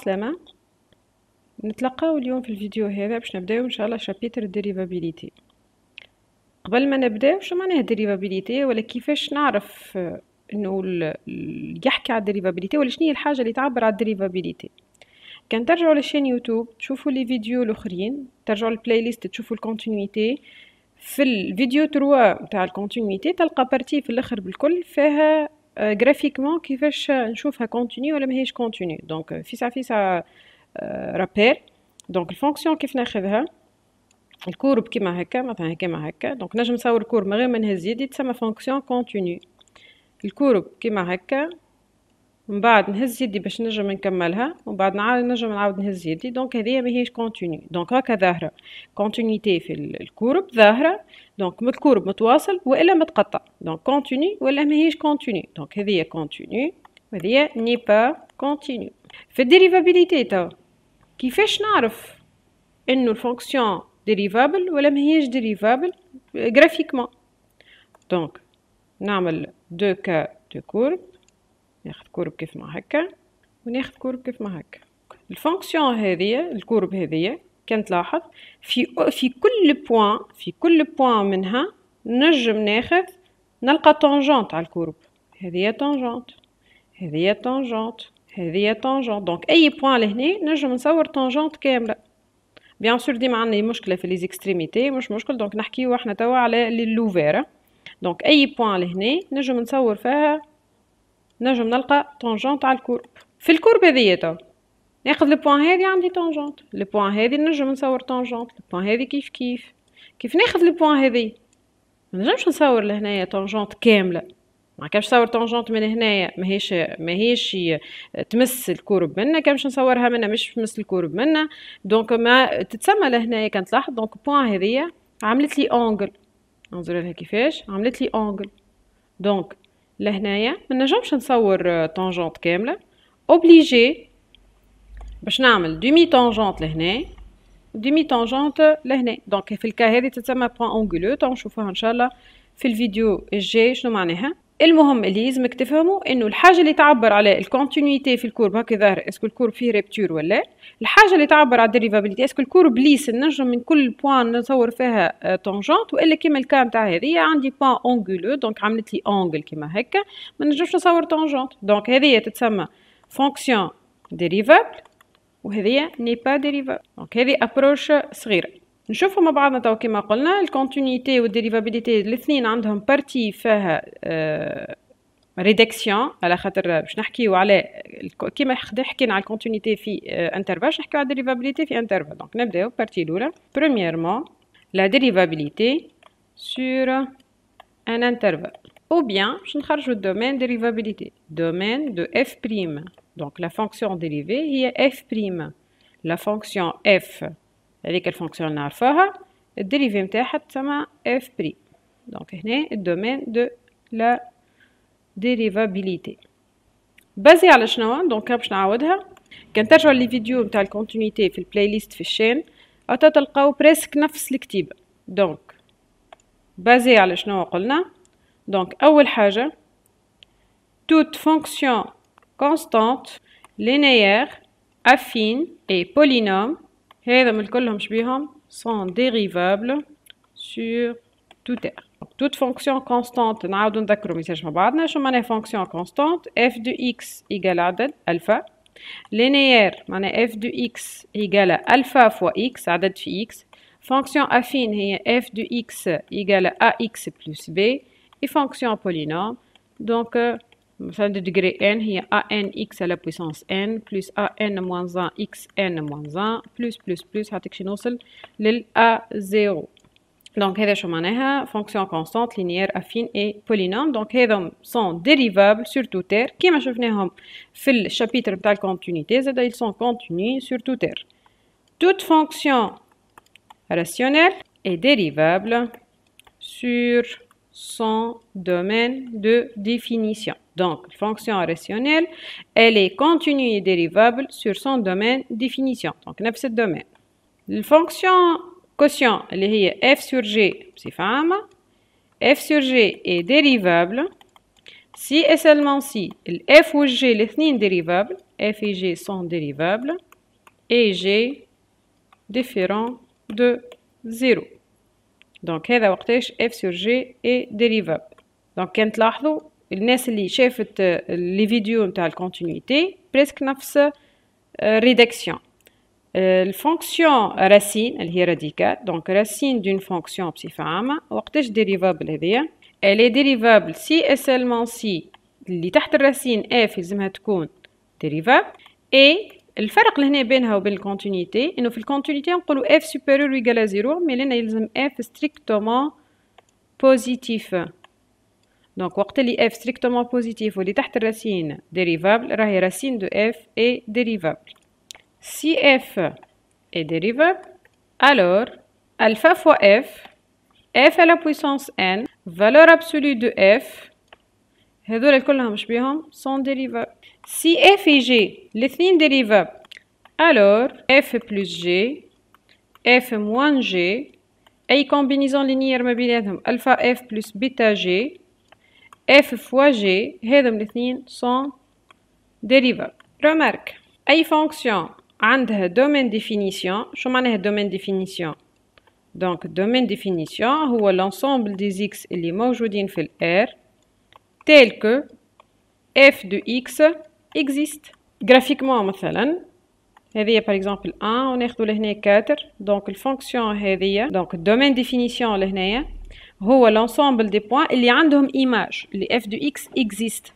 السلامة نتلقاو اليوم في الفيديو هذا باش نبداو ان شاء الله شابيتر ديريفابيليتي قبل ما نبداو شو معناها ديريفابيليتي ولا كيفاش نعرف آه، انه يحكي على الديريفابيليتي ولا شنو هي الحاجه اللي تعبر على الديريفابيليتي كان ترجعوا للشين يوتيوب تشوفوا لي فيديو الاخرين ترجعوا للبلاي ليست تشوفوا الكونتينيتي في الفيديو 3 تاع الكونتينيتي تلقى بارتي في الاخر بالكل فيها Euh, graphiquement, nous avons vu que continue continu ou que c'est continu. Donc, euh, il à faire euh, un rappel. Donc, la fonction hein. qui qui courbe, fonction continue. La courbe qui من بعد نهز يدي باش نجم نكملها ومن بعد نعاود نجم نعاود نهز يدي دونك هذه ماهيش كونتينيو دونك هكا ظاهره كونتينيتي في الكورب ظاهره دونك من الكورب متواصل والا متقطع دونك كونتينيو ولا ماهيش كونتينيو دونك هذه كونتينيو وهذه ني با كونتينيو في الديريفابيليتي توا كيفاش نعرف انه الفونكسيون ديريفابل ولا ماهيش ديريفابل جرافيكمون دونك نعمل دو كا دو كورب ناخد كورب كيف ما هكا وناخد كورب كيف ما هكا الفونكسيون هذه الكورب هذه كان تلاحظ في في كل بوان في كل بوان منها نجم ناخذ نلقى طونجونت على الكورب هذه طونجونت هذه طونجونت هذه طونجونت دونك اي بوان لهنا نجم نصور طونجونت كامله بيان سور ديما عندنا مشكله في زيكستريميتي مش مشكل دونك نحكيو احنا توا على لوفير دونك اي بوان لهنا نجم نصور فيها نجم نلقى طونجونت على الكورب في الكورب هذيتو ناخذ البوان هذه عندي طونجونت البوان هذه نجم نصور طونجونت البوان هذه كيف كيف كيف ناخذ البوان هذه ما نجمش نصور لهنايا طونجونت كامله ما كانش نصور طونجونت من هنايا ماهيش ماهيش تمس الكورب منا كانش نصورها منا مش تمس الكورب منا دونك ما تتسمى لهنايا كانت تلاحظ دونك بوان هذيا عملت لي اونجل ننظر لها كيفاش عملت لي اونجل دونك لهنايا ما نجمش نصور طونجونت كامله اوبليجي باش نعمل دومي طونجونت لهنا دومي طونجونت لهنا دونك في الكا هذه تتسمى بوان اونغولو تنشوفوها ان شاء الله في الفيديو الجاي شنو معناها المهم اللي يلزمك تفهمه انه الحاجه اللي تعبر على الكونتينيتي في الكورب هكا ظاهر اسكو الكورب فيه ريبتور ولا الحاجه اللي تعبر على الديريفابيليتي اسكو الكورب ليس نجم من كل بوان نصور فيها تونجونت آه، والا كيما الكان تاع هذه عندي بوان اونغولو دونك عملت لي اونغل كيما هكا ما نجمش نصور تونجونت دونك هذه تتسمى فونكسيون ديريفابل وهذه ني با ديريفابل دونك هذه ابروش صغيره Nous voyons que, comme nous l'avons dit, la continuité et la dérivabilité, les deux ont une partie qui fait la réduction. Je ne vais pas parler de la continuité dans un intervalle, je vais parler de la dérivabilité dans un intervalle. Donc, nous allons commencer Premièrement, la dérivabilité sur un intervalle. Ou bien, je vais parler du domaine de dérivabilité, du domaine de f donc la fonction dérivée, est f la fonction f avec quelle fonction que nous connaissons, la dérivabilité est F' donc c'est le domaine de la dérivabilité. Basé sur la qu'on donc comme on l'a appris, quand vous vu la vidéo de la continuité dans la playlist de la chaîne, vous trouverez presque 9 même Donc, basé sur la qu'on a dit, donc, première chose, toute fonction constante, linéaire, affine et polynômes هذا sont dérivables sur tout R. Donc, toute fonction constante, nous avons ميساج fonction constante f de x égale à alpha. linéaire f de x égale alpha fois x عدد fois x fonction affine f de x égale ax plus b et fonction polynôme donc euh, ça de degré n, il y a anx à la puissance n plus an moins 1 n moins 1 plus plus plus, ça fait que a 0. Donc, c'est ce que une fonction constante, linéaire, affine et polynôme. Donc, ils sont dérivables sur tout terre. Comme je vu dans le chapitre de la continuité, ils sont continus sur tout R. Toute fonction rationnelle est dérivable sur son domaine de définition. Donc, fonction rationnelle, elle est continue et dérivable sur son domaine de définition. Donc, ce domaine. La fonction quotient, elle est f sur g, c'est femme. f sur g est dérivable si et seulement si f ou g, les deux dérivables, f et g sont dérivables et g différent de 0 donc elle va être f sur g est dérivable donc quand la photo il n'est ce que chef de vidéos à la continuité presque n'importe rédaction la euh، fonction racine elle est radicale donc racine d'une fonction en puissance va être dérivable hé elle est dérivable si et seulement si les deux racines f et z me est dérivable et le ferroc est bien ou la continuité. Et nous la continuité, pour F supérieur ou égal à 0, mais nous F strictement positif. Donc, si F strictement positif est la racine dérivable, la racine de F est dérivable. Si F est dérivable, alors, alpha fois F, F à la puissance n, valeur absolue de F. C'est deux que sont avons Si f et g les sont dérivables, alors f plus g, f moins g, et combinaisons linéaires, nous alpha f plus beta g, f fois g, les deux sont dérivables. Remarque, les fonctions sont dans le domaine de définition. Je vais vous le domaine de définition. Donc, le domaine de définition, où l'ensemble des x est le même que le R. Tel que f de x existe. Graphiquement, par exemple 1, on a fait 4, donc la fonction, donc le domaine de définition, où l'ensemble des points, il y a une image, le f de x existe.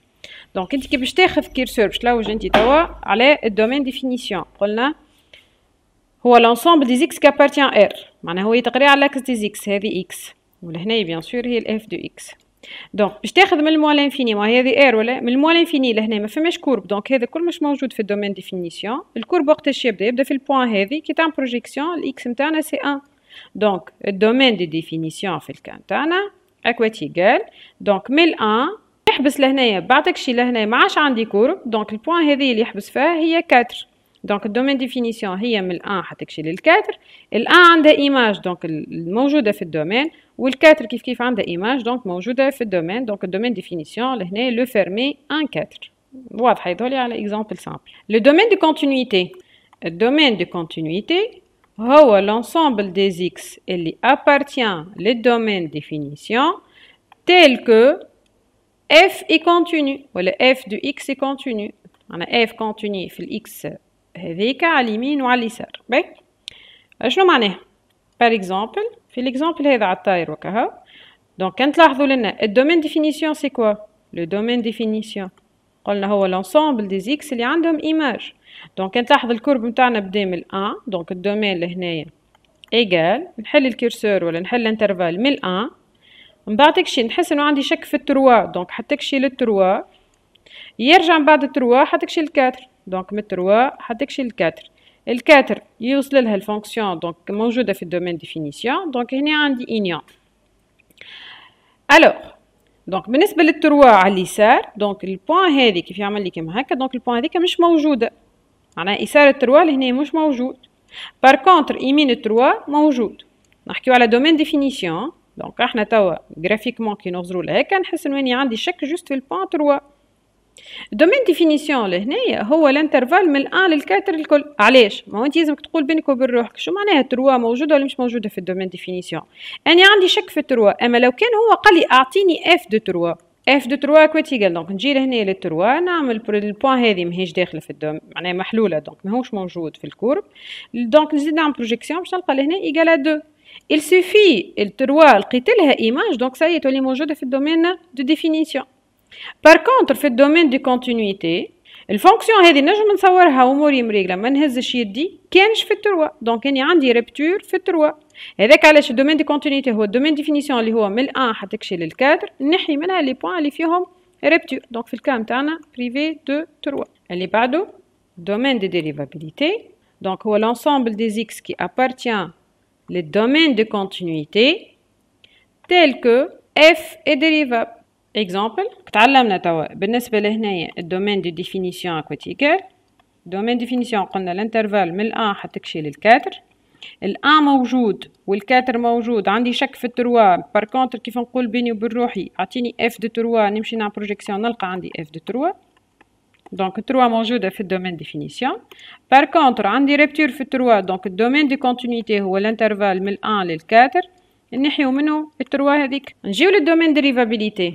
Donc, il y a un cursor, là où j'ai dit, il y domaine de définition. Il y a l'ensemble des x qui appartient à r. Il y a l'axe des x, c'est x. Il y a bien sûr le f de x. دونك باش تاخذ من الموال انفيني ما هي هذه اير ولا من الموال انفيني لهنا ما فماش كورب دونك هذا كل مش موجود في الدومين ديفينيسيون الكورب وقتاش يبدا يبدا في البوان هذه كي تعمل بروجيكسيون الاكس نتاعنا سي 1 دونك الدومين دي ديفينيسيون في الكان تاعنا اكواتيكال دونك من 1 يحبس لهنايا بعتك شي لهنايا ما عادش عندي كورب دونك البوان هذه اللي يحبس فيها هي 4 Donc, le domaine de définition, il y a le 1, il y a le 4, et le 1 de l'image, donc, je joue de l'effet domaine, ou le 4 qui fait image donc, je joue de l'effet domaine, donc, le domaine de définition, il est fermé 1, 4. Voilà, je vais vous donner un exemple simple. Le domaine de continuité, le domaine de continuité, l'ensemble des x, appartient le domaine de définition tel que f est continu, ou le f de x est continu, on a f continué, il x x. هذيك على اليمين وعلى اليسار باهي شنو معناها بار اكزومبل في ليكزومبل هذا على الطاير وكها دونك كان تلاحظوا لنا الدومين ديفينيسيون سي كوا لو دومين ديفينيسيون قلنا هو لونسومبل دي زيكس اللي عندهم ايماج دونك كان تلاحظ الكورب نتاعنا بدا من 1 دونك الدومين لهنايا ايغال نحل الكرسور ولا نحل الانترفال من 1 من بعد كشي نحس انه عندي شك في التروا دونك حتى كشي للتروا يرجع من بعد التروا حتى كشي للكاتر دونك من 3 حتكشي ل 4 الكاتر يوصل لها الفونكسيون دونك موجوده في الدومين ديفينيسيون دونك هنا عندي انيون الو دونك بالنسبه للتروا على اليسار دونك البوان هذه كيف يعمل لي كيما هكا دونك البوان هذيك مش موجوده معناها يسار التروا لهنا مش موجود بار كونتر يمين التروا موجود نحكيو على دومين ديفينيسيون دونك احنا توا جرافيكمون كي نغزرو لهكا نحس اني عندي شك جوست في البوان تروا دومين ديفينيسيون لهنايا هو الانترفال من الان للكاتر الكل علاش ما هو انت لازمك تقول بينك وبين روحك شو معناها تروا موجوده ولا مش موجوده في الدومين ديفينيسيون انا عندي شك في تروا اما لو كان هو قال لي اعطيني اف دو تروا اف دو تروا كويتيكال دونك نجي لهنا للتروا نعمل البوان هذه ماهيش داخله في الدوم معناها محلوله دونك ماهوش موجود في الكورب دونك نزيد نعمل بروجيكسيون باش نلقى لهنا ايكال 2 il suffit التروا لقيت لها ايماج دونك ساهي تولي موجوده في الدومين دو ديفينيسيون Par contre, le domaine de continuité, la fonction est de la comment on régle, mais elle dit, qui fait le 3. Donc, il y a une rupture, il fait le droit. Et le domaine de continuité a le domaine de définition, il est a le 1 chez le cadre, il y a les points qui font le Donc, il y a le cas de la privée de 3. droit. pas domaine de dérivabilité. Donc, l'ensemble des x qui appartient au domaine de continuité tel que f est dérivable. اكزامبل تعلمنا توا بالنسبة لهنايا الدومين دي ديفينيسيون اكواتيكال دومين ديفينيسيون قلنا الانترفال من الان حتى كشي للكاتر الان موجود والكاتر موجود عندي شك في التروا بار كونتر كيف نقول بيني وبين روحي اعطيني اف دو تروا نمشي نعمل بروجيكسيون نلقى عندي اف دو تروا دونك التروا موجوده في الدومين ديفينيسيون بار كونتر عندي ريبتور في التروا دونك الدومين دي كونتينيتي هو الانترفال من الان للكاتر نحيو منه التروا هذيك نجيو للدومين ديريفابيليتي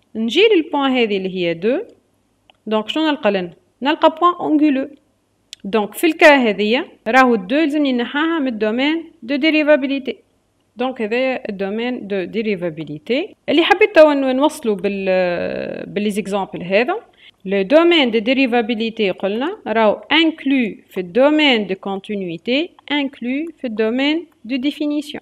On le point donc on un point Donc, dans cas domaine de dérivabilité. Donc, domaine de dérivabilité. exemples Le domaine de dérivabilité, inclus domaine de continuité, inclus domaine de définition.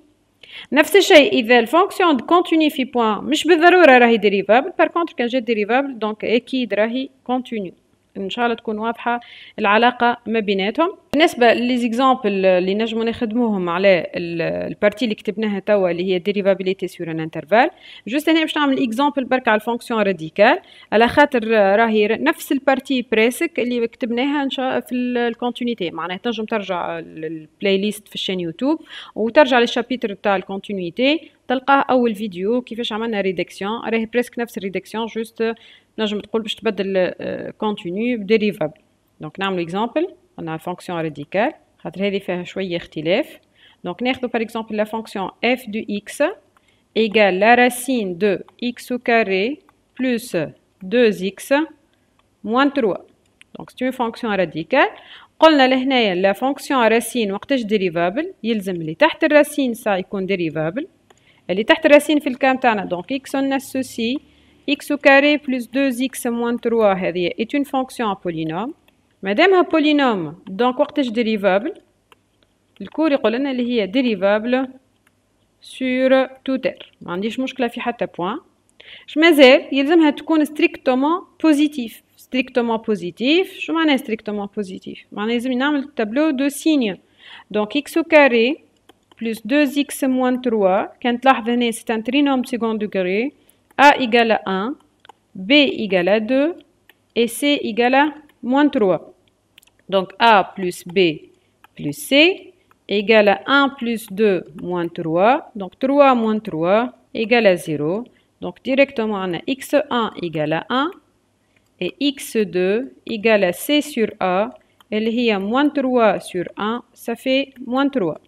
même chose si la fonction de continuité pas dérivable par contre quand j'ai dérivable donc elle continue ان شاء الله تكون واضحه العلاقه ما بيناتهم بالنسبه ليزيكزامبل اللي نجمو نخدموهم على البارتي اللي كتبناها توا اللي هي ديريفابيليتي سور ان انترفال جوست هنا باش نعمل اكزامبل برك على الفونكسيون راديكال على خاطر راهي نفس البارتي بريسك اللي كتبناها ان شاء في الكونتينيتي معناها تنجم ترجع للبلاي ليست في الشين يوتيوب وترجع للشابيتر تاع الكونتينيتي تلقاه اول فيديو كيفاش عملنا ريدكسيون راهي بريسك نفس الريدكسيون جوست on peut dire que l'on va le euh, continu dérivable. Donc, on fait un exemple. On a une fonction radicale, car un peu de différence. Donc, on prend par exemple la fonction f de x égale la racine de x plus 2x moins 3. Donc, c'est une fonction radicale. On a la fonction racine n'est est dérivable. Il faut que ce qui est sous la racine soit dérivable. racine qui est sous la racine, c'est ceci x au carré plus 2x moins 3 est une fonction en polynôme un polynôme donc cortège dérivable Le يقول est dérivable sur tout r je à un point. Je حتى بوان Il un être strictement positif strictement positif m'en معناه strictement positif معناه لازم le tableau de signes donc x au carré plus 2x moins 3 Quand لاحظ c'est un trinôme second degré a égale à 1, B égale à 2 et C égale à moins 3. Donc A plus B plus C égale à 1 plus 2 moins 3. Donc 3 moins 3 égale à 0. Donc directement on a x1 égale à 1 et x2 égale à C sur A. Elle est à moins 3 sur 1, ça fait moins 3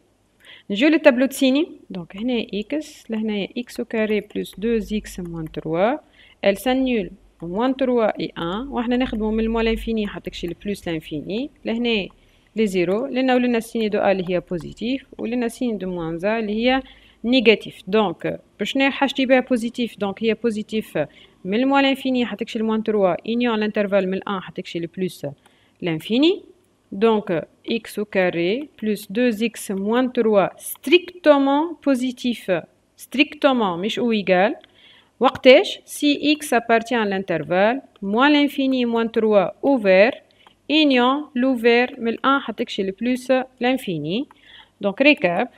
je le tableau de signes. Donc, x. x au carré plus 2x moins 3. Elle s'annule. Moins 3 et 1. On a moins l'infini. On plus l'infini. Ici, a 0. le de a le de moins l'infini, Donc, pour que positif, donc, il Le moins l'infini, on moins l'infini. l'intervalle. Le plus l'infini. Donc, x au carré plus 2x moins 3 strictement positif strictement mais ou égal وقتاش si x appartient à l'intervalle moins l'infini moins 3 ouvert union l'ouvert mais l'un a le plus l'infini donc récap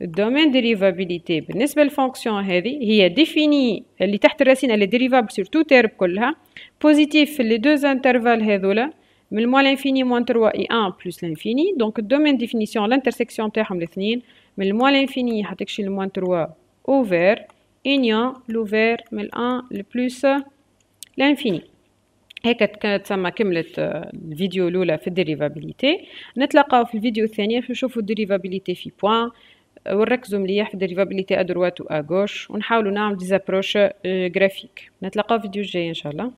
le domaine dérivabilité بالنسبة ben, la fonction, هي défini' اللي تحت racine est dérivable sur tout terme Positif les deux intervalles deux mais le moins l'infini moins 3 est 1 plus l'infini. Donc, le domaine de définition, l'intersection, c'est mais le moins l'infini, c'est le moins 3 ouvert. Et le moins l'infini, c'est le 1 plus l'infini. Et nous avons vu la vidéo de la dérivabilité. Nous avons la vidéo de la dernière. Nous avons la dérivabilité de 5 points. Nous avons vu la dérivabilité à droite ou à gauche. Nous avons vu des approches graphiques. Nous avons vu la vidéo la vidéo dernière.